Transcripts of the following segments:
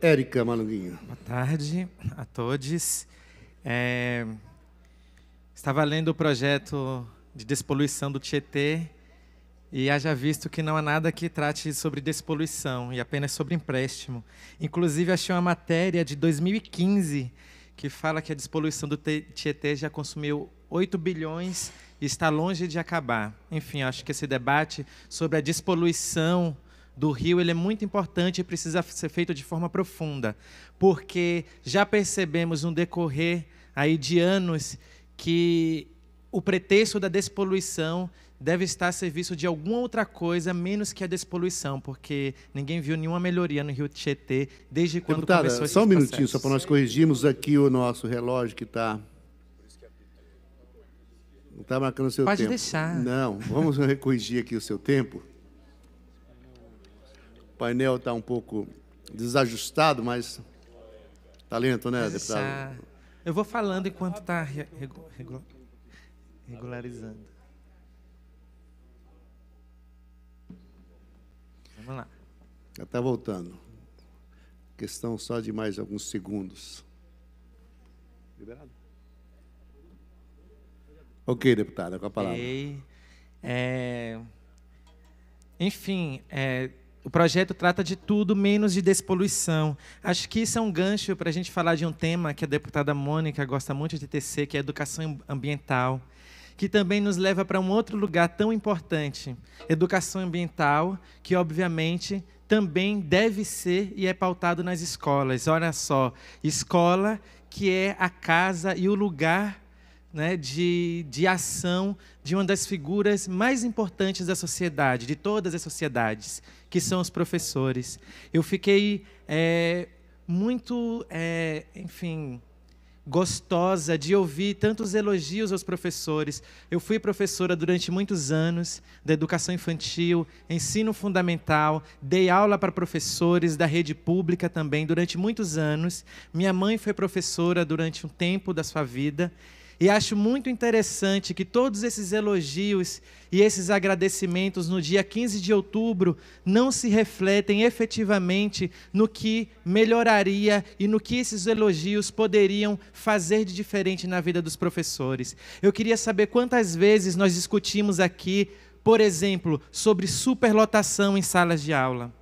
Érica Malandinho. Boa tarde a todos. É, estava lendo o projeto de despoluição do Tietê e haja visto que não há nada que trate sobre despoluição e apenas sobre empréstimo. Inclusive, achei uma matéria de 2015 que fala que a despoluição do Tietê já consumiu 8 bilhões e está longe de acabar. Enfim, acho que esse debate sobre a despoluição do rio ele é muito importante e precisa ser feito de forma profunda, porque já percebemos no decorrer aí de anos que o pretexto da despoluição deve estar a serviço de alguma outra coisa menos que a despoluição, porque ninguém viu nenhuma melhoria no Rio Tietê desde quando Deputada, começou esse só um minutinho, só para nós corrigirmos aqui o nosso relógio que está... Não está marcando o seu Pode tempo. Pode deixar. Não, vamos corrigir aqui o seu tempo painel está um pouco desajustado, mas está lento, né, deputado? Já... Tá. Eu vou falando enquanto está regu... regularizando. Vamos lá. Já está voltando. Questão só de mais alguns segundos. Liberado? Ok, deputada, com a palavra. É... Enfim, é, o projeto trata de tudo menos de despoluição. Acho que isso é um gancho para a gente falar de um tema que a deputada Mônica gosta muito de tecer, que é a educação ambiental, que também nos leva para um outro lugar tão importante, educação ambiental, que obviamente também deve ser e é pautado nas escolas. Olha só, escola que é a casa e o lugar né, de, de ação de uma das figuras mais importantes da sociedade, de todas as sociedades, que são os professores. Eu fiquei é, muito, é, enfim, gostosa de ouvir tantos elogios aos professores. Eu fui professora durante muitos anos da educação infantil, ensino fundamental, dei aula para professores da rede pública também durante muitos anos. Minha mãe foi professora durante um tempo da sua vida e acho muito interessante que todos esses elogios e esses agradecimentos no dia 15 de outubro não se refletem efetivamente no que melhoraria e no que esses elogios poderiam fazer de diferente na vida dos professores. Eu queria saber quantas vezes nós discutimos aqui, por exemplo, sobre superlotação em salas de aula.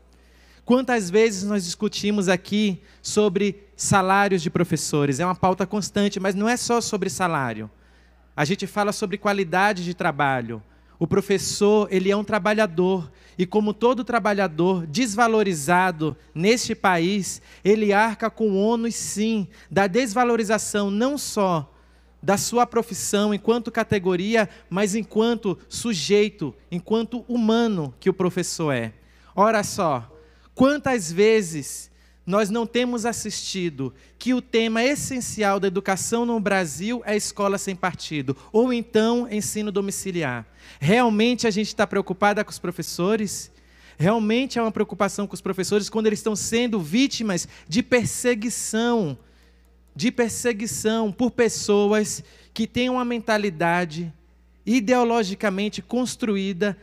Quantas vezes nós discutimos aqui sobre salários de professores? É uma pauta constante, mas não é só sobre salário. A gente fala sobre qualidade de trabalho. O professor, ele é um trabalhador, e como todo trabalhador desvalorizado neste país, ele arca com o ônus sim da desvalorização não só da sua profissão enquanto categoria, mas enquanto sujeito, enquanto humano que o professor é. Ora só, Quantas vezes nós não temos assistido que o tema essencial da educação no Brasil é escola sem partido, ou então ensino domiciliar. Realmente a gente está preocupada com os professores? Realmente há uma preocupação com os professores quando eles estão sendo vítimas de perseguição, de perseguição por pessoas que têm uma mentalidade ideologicamente construída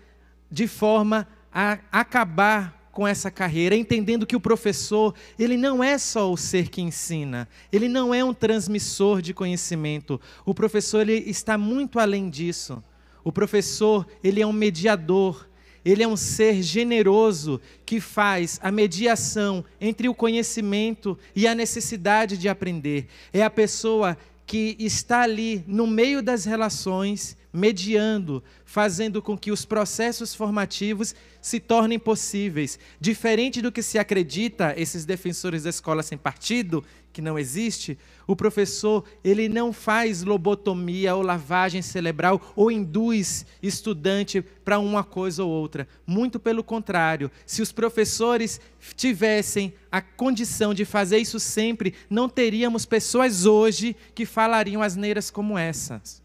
de forma a acabar com essa carreira, entendendo que o professor, ele não é só o ser que ensina, ele não é um transmissor de conhecimento. O professor ele está muito além disso. O professor, ele é um mediador, ele é um ser generoso que faz a mediação entre o conhecimento e a necessidade de aprender. É a pessoa que está ali no meio das relações mediando, fazendo com que os processos formativos se tornem possíveis. Diferente do que se acredita, esses defensores da escola sem partido, que não existe, o professor, ele não faz lobotomia ou lavagem cerebral ou induz estudante para uma coisa ou outra. Muito pelo contrário, se os professores tivessem a condição de fazer isso sempre, não teríamos pessoas hoje que falariam asneiras como essas.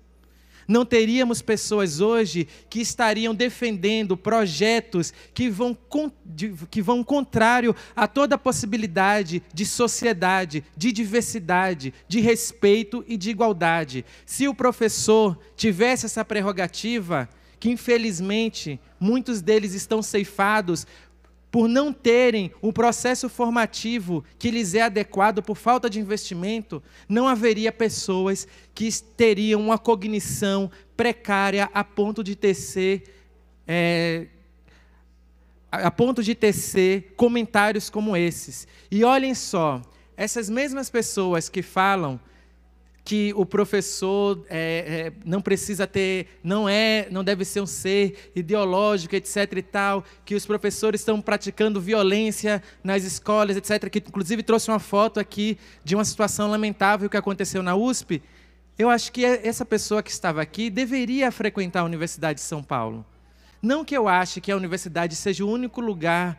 Não teríamos pessoas hoje que estariam defendendo projetos que vão, que vão contrário a toda a possibilidade de sociedade, de diversidade, de respeito e de igualdade. Se o professor tivesse essa prerrogativa, que infelizmente muitos deles estão ceifados por não terem o um processo formativo que lhes é adequado por falta de investimento, não haveria pessoas que teriam uma cognição precária a ponto de tecer, é, a ponto de tecer comentários como esses. E olhem só, essas mesmas pessoas que falam que o professor é, é, não precisa ter, não é, não deve ser um ser ideológico, etc. e tal, que os professores estão praticando violência nas escolas, etc. Que inclusive trouxe uma foto aqui de uma situação lamentável que aconteceu na USP. Eu acho que é, essa pessoa que estava aqui deveria frequentar a Universidade de São Paulo. Não que eu ache que a universidade seja o único lugar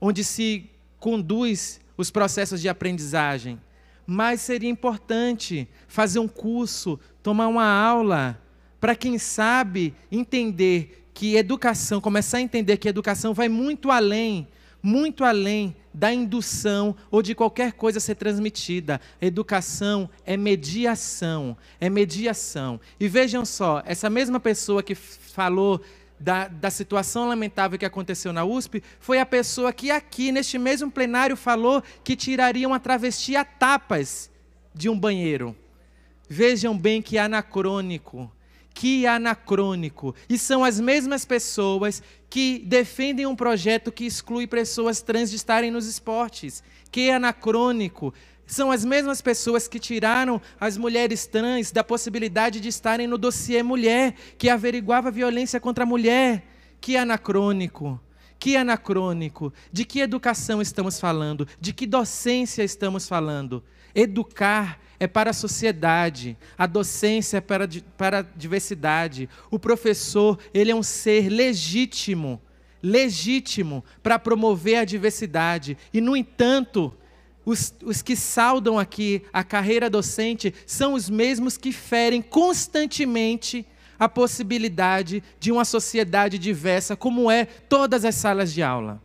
onde se conduz os processos de aprendizagem mas seria importante fazer um curso, tomar uma aula, para quem sabe entender que educação, começar a entender que educação vai muito além, muito além da indução ou de qualquer coisa ser transmitida. Educação é mediação, é mediação. E vejam só, essa mesma pessoa que falou da, da situação lamentável que aconteceu na USP foi a pessoa que aqui, neste mesmo plenário, falou que tiraria uma travesti a tapas de um banheiro. Vejam bem que anacrônico que anacrônico. E são as mesmas pessoas que defendem um projeto que exclui pessoas trans de estarem nos esportes. Que anacrônico. São as mesmas pessoas que tiraram as mulheres trans da possibilidade de estarem no dossiê mulher, que averiguava violência contra a mulher. Que anacrônico! Que anacrônico! De que educação estamos falando? De que docência estamos falando? Educar é para a sociedade, a docência é para, para a diversidade. O professor, ele é um ser legítimo, legítimo para promover a diversidade. E, no entanto, os, os, que saudam aqui a carreira docente são os mesmos que ferem constantemente a possibilidade de uma sociedade diversa, como é todas as salas de aula.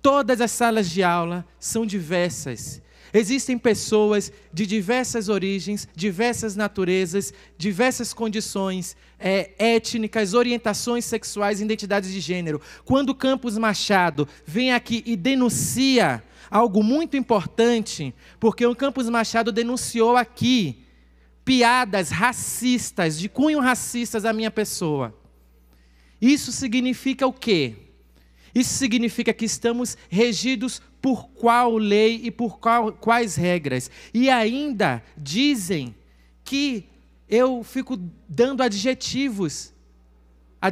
Todas as salas de aula são diversas. Existem pessoas de diversas origens, diversas naturezas, diversas condições é, étnicas, orientações sexuais, identidades de gênero. Quando Campos Machado vem aqui e denuncia algo muito importante, porque o Campos Machado denunciou aqui piadas racistas, de cunho racistas à minha pessoa. Isso significa o quê? Isso significa que estamos regidos por qual lei e por qual, quais regras. E ainda dizem que eu fico dando adjetivos,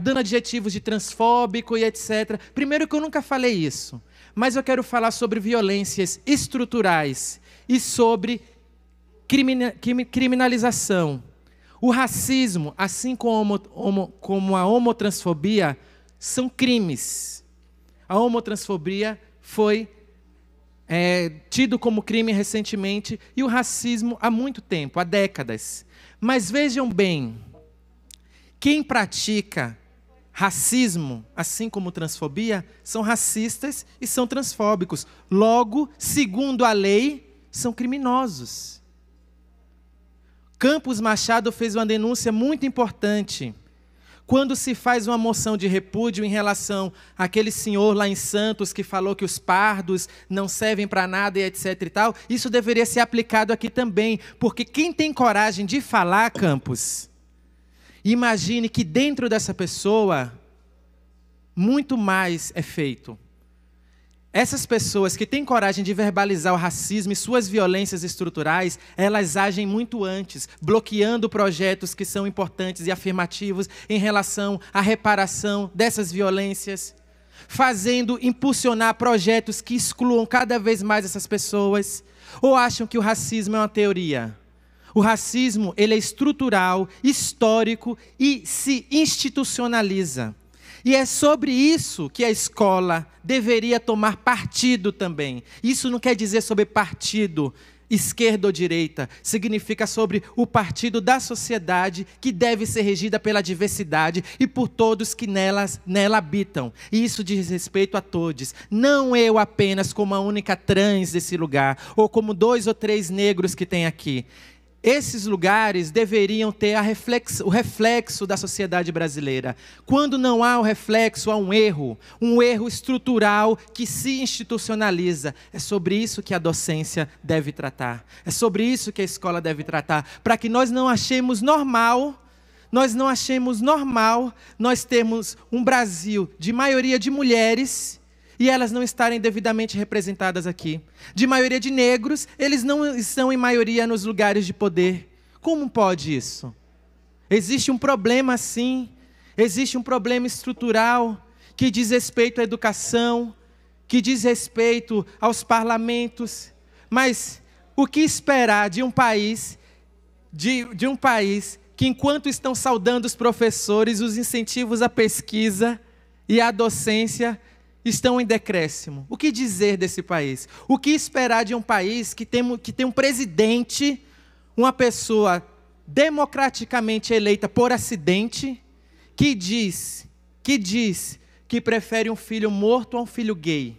dando adjetivos de transfóbico e etc. Primeiro que eu nunca falei isso mas eu quero falar sobre violências estruturais e sobre criminalização. O racismo, assim como, como a homotransfobia, são crimes. A homotransfobia foi é, tido como crime recentemente e o racismo há muito tempo, há décadas. Mas vejam bem, quem pratica racismo, assim como transfobia, são racistas e são transfóbicos. Logo, segundo a lei, são criminosos. Campos Machado fez uma denúncia muito importante. Quando se faz uma moção de repúdio em relação àquele senhor lá em Santos que falou que os pardos não servem para nada e etc e tal, isso deveria ser aplicado aqui também, porque quem tem coragem de falar, Campos, Imagine que dentro dessa pessoa, muito mais é feito. Essas pessoas que têm coragem de verbalizar o racismo e suas violências estruturais, elas agem muito antes, bloqueando projetos que são importantes e afirmativos em relação à reparação dessas violências, fazendo impulsionar projetos que excluam cada vez mais essas pessoas, ou acham que o racismo é uma teoria. O racismo, ele é estrutural, histórico e se institucionaliza. E é sobre isso que a escola deveria tomar partido também. Isso não quer dizer sobre partido esquerda ou direita, significa sobre o partido da sociedade que deve ser regida pela diversidade e por todos que nelas, nela habitam. E isso diz respeito a todos. Não eu apenas como a única trans desse lugar, ou como dois ou três negros que tem aqui. Esses lugares deveriam ter reflexo, o reflexo da sociedade brasileira. Quando não há o reflexo, há um erro, um erro estrutural que se institucionaliza. É sobre isso que a docência deve tratar, é sobre isso que a escola deve tratar, para que nós não achemos normal. Nós não achemos normal nós termos um Brasil de maioria de mulheres e elas não estarem devidamente representadas aqui. De maioria de negros, eles não estão em maioria nos lugares de poder. Como pode isso? Existe um problema sim, existe um problema estrutural que diz respeito à educação, que diz respeito aos parlamentos, mas o que esperar de um país de, de um país que enquanto estão saudando os professores, os incentivos à pesquisa e à docência, estão em decréscimo. O que dizer desse país? O que esperar de um país que tem, que tem um presidente, uma pessoa democraticamente eleita por acidente, que diz, que diz que prefere um filho morto a um filho gay?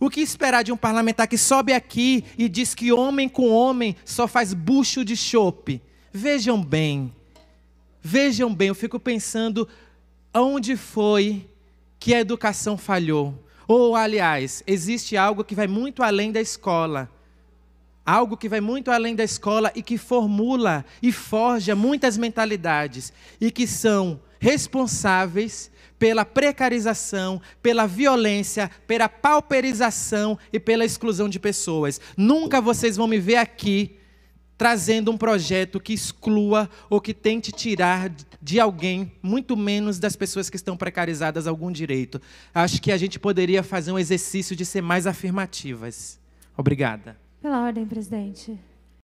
O que esperar de um parlamentar que sobe aqui e diz que homem com homem só faz bucho de chope? Vejam bem, vejam bem, eu fico pensando aonde foi que a educação falhou. Ou, aliás, existe algo que vai muito além da escola. Algo que vai muito além da escola e que formula e forja muitas mentalidades e que são responsáveis pela precarização, pela violência, pela pauperização e pela exclusão de pessoas. Nunca vocês vão me ver aqui trazendo um projeto que exclua ou que tente tirar de alguém, muito menos das pessoas que estão precarizadas, algum direito. Acho que a gente poderia fazer um exercício de ser mais afirmativas. Obrigada. Pela ordem, presidente.